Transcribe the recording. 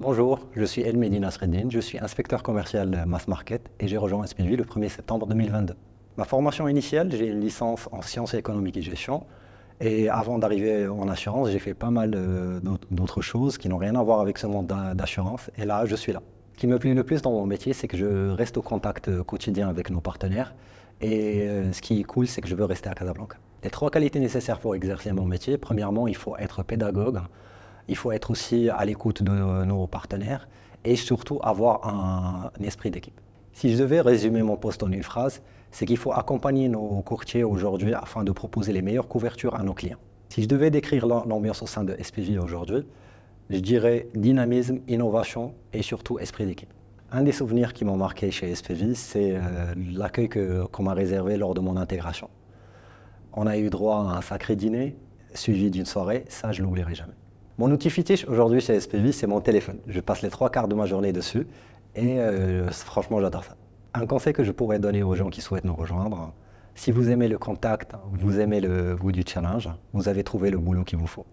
Bonjour, je suis Medina Sredin. je suis inspecteur commercial Mass Market et j'ai rejoint SPV le 1er septembre 2022. Ma formation initiale, j'ai une licence en sciences économiques et gestion et avant d'arriver en assurance, j'ai fait pas mal euh, d'autres choses qui n'ont rien à voir avec ce monde d'assurance et là, je suis là. Ce qui me plaît le plus dans mon métier, c'est que je reste au contact euh, quotidien avec nos partenaires et euh, ce qui est cool, c'est que je veux rester à Casablanca. Les trois qualités nécessaires pour exercer mon métier, premièrement, il faut être pédagogue, hein, il faut être aussi à l'écoute de nos partenaires et surtout avoir un, esprit d'équipe. Si je devais résumer mon poste en une phrase, c'est qu'il faut accompagner nos courtiers aujourd'hui afin de proposer les meilleures couvertures à nos clients. Si je devais décrire l'ambiance au sein de SPV aujourd'hui, je dirais dynamisme, innovation et surtout esprit d'équipe. Un des souvenirs qui m'ont marqué chez SPV, c'est euh, l'accueil qu'on m'a réservé lors de mon intégration. On a eu droit à un sacré dîner suivi d'une soirée, ça je l'oublierai jamais. Mon outil fétiche aujourd'hui chez SPV, c'est mon téléphone. Je passe les trois quarts de ma journée dessus et euh, franchement, j'adore ça. Un conseil que je pourrais donner aux gens qui souhaitent nous rejoindre, si vous aimez le contact, vous aimez le goût du challenge, vous avez trouvé le boulot qu'il vous faut.